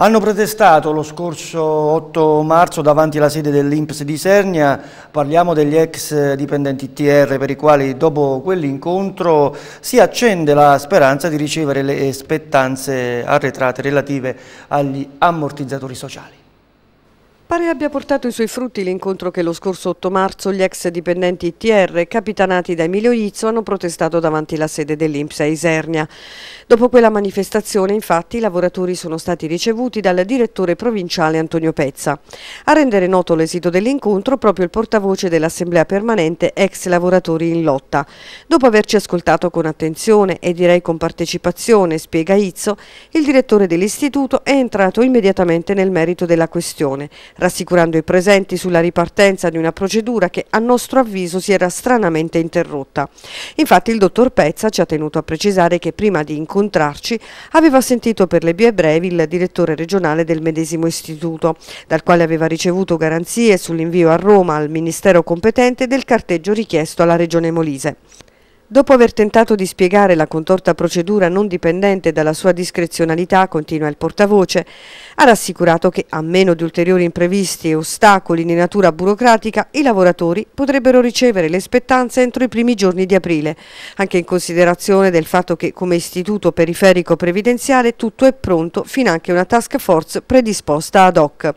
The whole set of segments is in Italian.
Hanno protestato lo scorso 8 marzo davanti alla sede dell'Inps di Sernia, parliamo degli ex dipendenti TR per i quali dopo quell'incontro si accende la speranza di ricevere le spettanze arretrate relative agli ammortizzatori sociali. Pare abbia portato i suoi frutti l'incontro che lo scorso 8 marzo gli ex dipendenti ITR, capitanati da Emilio Izzo, hanno protestato davanti la sede dell'Inps a Isernia. Dopo quella manifestazione, infatti, i lavoratori sono stati ricevuti dal direttore provinciale Antonio Pezza. A rendere noto l'esito dell'incontro proprio il portavoce dell'Assemblea permanente Ex Lavoratori in Lotta. Dopo averci ascoltato con attenzione e direi con partecipazione, spiega Izzo, il direttore dell'istituto è entrato immediatamente nel merito della questione rassicurando i presenti sulla ripartenza di una procedura che a nostro avviso si era stranamente interrotta. Infatti il dottor Pezza ci ha tenuto a precisare che prima di incontrarci aveva sentito per le vie brevi il direttore regionale del medesimo istituto, dal quale aveva ricevuto garanzie sull'invio a Roma al ministero competente del carteggio richiesto alla regione Molise. Dopo aver tentato di spiegare la contorta procedura non dipendente dalla sua discrezionalità, continua il portavoce, ha rassicurato che, a meno di ulteriori imprevisti e ostacoli di natura burocratica, i lavoratori potrebbero ricevere le spettanze entro i primi giorni di aprile, anche in considerazione del fatto che come istituto periferico previdenziale tutto è pronto, anche una task force predisposta ad hoc.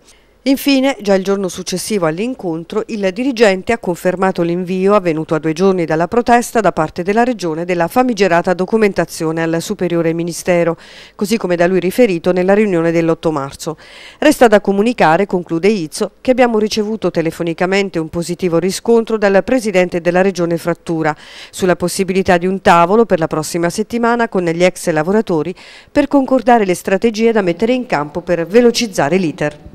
Infine, già il giorno successivo all'incontro, il dirigente ha confermato l'invio, avvenuto a due giorni dalla protesta da parte della Regione, della famigerata documentazione al Superiore Ministero, così come da lui riferito nella riunione dell'8 marzo. Resta da comunicare, conclude Izzo, che abbiamo ricevuto telefonicamente un positivo riscontro dal Presidente della Regione Frattura sulla possibilità di un tavolo per la prossima settimana con gli ex lavoratori per concordare le strategie da mettere in campo per velocizzare l'iter.